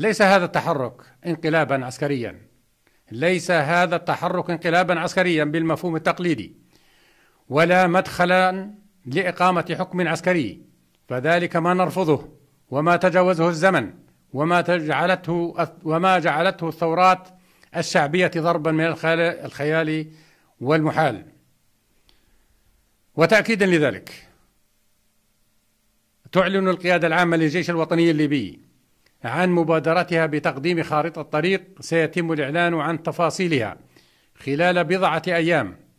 ليس هذا التحرك انقلابا عسكريا ليس هذا التحرك انقلابا عسكريا بالمفهوم التقليدي ولا مدخلا لاقامه حكم عسكري فذلك ما نرفضه وما تجاوزه الزمن وما جعلته وما جعلته الثورات الشعبيه ضربا من الخيال والمحال وتاكيدا لذلك تعلن القياده العامه للجيش الوطني الليبي عن مبادرتها بتقديم خارطة طريق سيتم الإعلان عن تفاصيلها خلال بضعة أيام